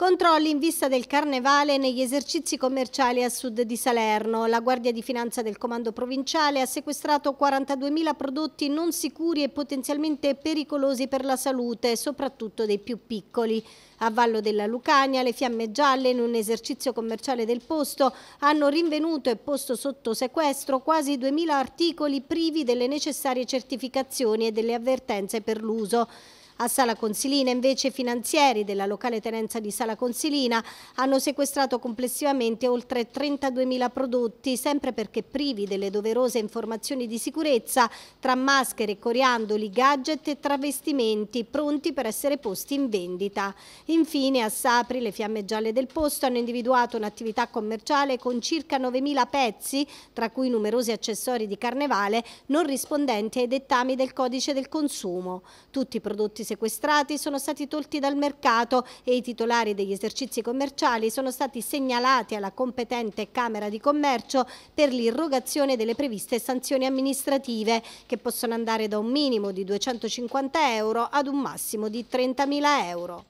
Controlli in vista del carnevale negli esercizi commerciali a sud di Salerno. La Guardia di Finanza del Comando Provinciale ha sequestrato 42.000 prodotti non sicuri e potenzialmente pericolosi per la salute, soprattutto dei più piccoli. A Vallo della Lucania le fiamme gialle in un esercizio commerciale del posto hanno rinvenuto e posto sotto sequestro quasi 2.000 articoli privi delle necessarie certificazioni e delle avvertenze per l'uso. A Sala Consilina invece i finanzieri della locale tenenza di Sala Consilina hanno sequestrato complessivamente oltre 32.000 prodotti, sempre perché privi delle doverose informazioni di sicurezza tra maschere, coriandoli, gadget e travestimenti pronti per essere posti in vendita. Infine a Sapri le fiamme gialle del posto hanno individuato un'attività commerciale con circa 9.000 pezzi, tra cui numerosi accessori di carnevale non rispondenti ai dettami del codice del consumo. Tutti i prodotti sequestrati sono stati tolti dal mercato e i titolari degli esercizi commerciali sono stati segnalati alla competente Camera di Commercio per l'irrogazione delle previste sanzioni amministrative che possono andare da un minimo di 250 euro ad un massimo di 30.000 euro.